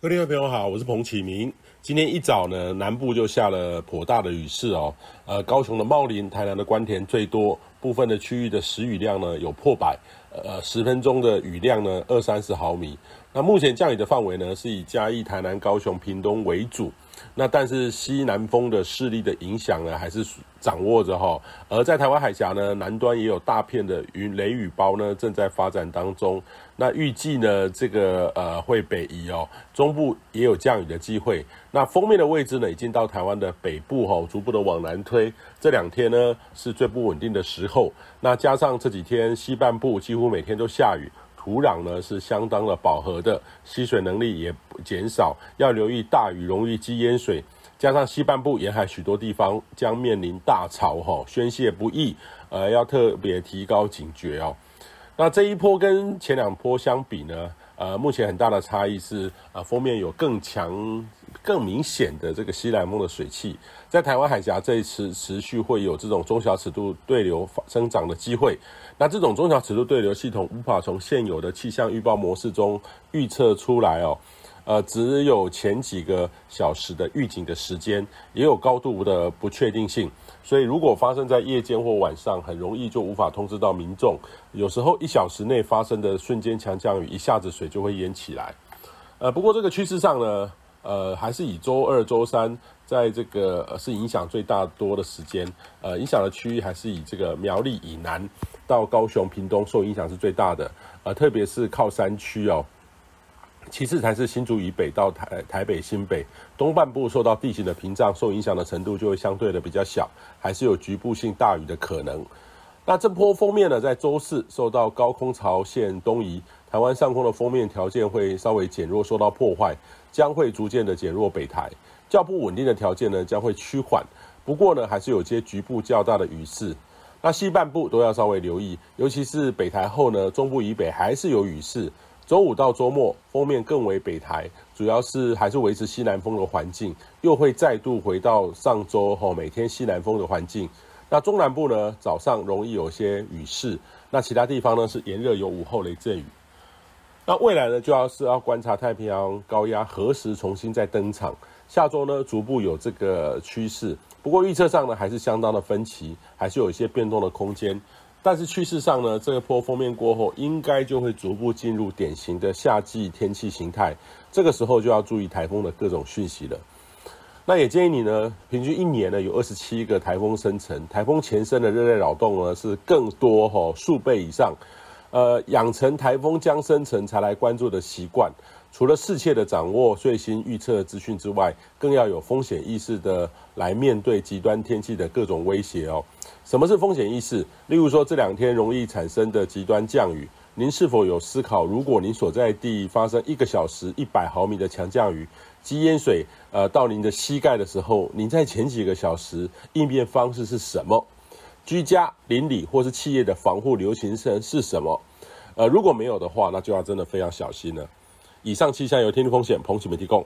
各位朋友好，我是彭启明。今天一早呢，南部就下了颇大的雨势哦。呃，高雄的茂林、台南的关田最多，部分的区域的时雨量呢有破百。呃，十分钟的雨量呢，二三十毫米。那目前降雨的范围呢，是以嘉义、台南、高雄、屏东为主。那但是西南风的势力的影响呢，还是掌握着哈。而在台湾海峡呢，南端也有大片的云雷雨包呢，正在发展当中。那预计呢，这个呃会北移哦。中部也有降雨的机会。那封面的位置呢，已经到台湾的北部哈，逐步的往南推。这两天呢，是最不稳定的时候。那加上这几天西半部几乎几乎每天都下雨，土壤呢是相当的饱和的，吸水能力也减少，要留意大雨容易积淹水，加上西半部沿海许多地方将面临大潮，哈，宣泄不易，呃，要特别提高警觉哦。那这一波跟前两波相比呢？呃，目前很大的差异是，呃，封面有更强。更明显的这个西南风的水汽，在台湾海峡这一次持续会有这种中小尺度对流生长的机会。那这种中小尺度对流系统无法从现有的气象预报模式中预测出来哦。呃，只有前几个小时的预警的时间，也有高度的不确定性。所以如果发生在夜间或晚上，很容易就无法通知到民众。有时候一小时内发生的瞬间强降雨，一下子水就会淹起来。呃，不过这个趋势上呢。呃，还是以周二、周三在这个是影响最大多的时间，呃，影响的区域还是以这个苗栗以南到高雄、屏东受影响是最大的，呃，特别是靠山区哦。其次才是新竹以北到台台北、新北、东半部受到地形的屏障，受影响的程度就会相对的比较小，还是有局部性大雨的可能。那这波封面呢，在周四受到高空槽线东移。台湾上空的封面条件会稍微减弱，受到破坏，将会逐渐的减弱北台较不稳定的条件呢，将会趋缓。不过呢，还是有些局部较大的雨势。那西半部都要稍微留意，尤其是北台后呢，中部以北还是有雨势。周五到周末封面更为北台，主要是还是维持西南风的环境，又会再度回到上周吼每天西南风的环境。那中南部呢，早上容易有些雨势，那其他地方呢是炎热有午后雷阵雨。那未来呢，就要是要观察太平洋高压何时重新再登场。下周呢，逐步有这个趋势。不过预测上呢，还是相当的分歧，还是有一些变动的空间。但是趋势上呢，这个波封面过后，应该就会逐步进入典型的夏季天气形态。这个时候就要注意台风的各种讯息了。那也建议你呢，平均一年呢有二十七个台风生成，台风前身的热带扰动呢是更多吼数倍以上。呃，养成台风将生成才来关注的习惯，除了适切的掌握最新预测资讯之外，更要有风险意识的来面对极端天气的各种威胁哦。什么是风险意识？例如说这两天容易产生的极端降雨，您是否有思考，如果您所在地发生一个小时一百毫米的强降雨，积淹水呃到您的膝盖的时候，您在前几个小时应变方式是什么？居家、邻里或是企业的防护流行是是什么？呃，如果没有的话，那就要真的非常小心了。以上气象有天气风险，彭启明提供。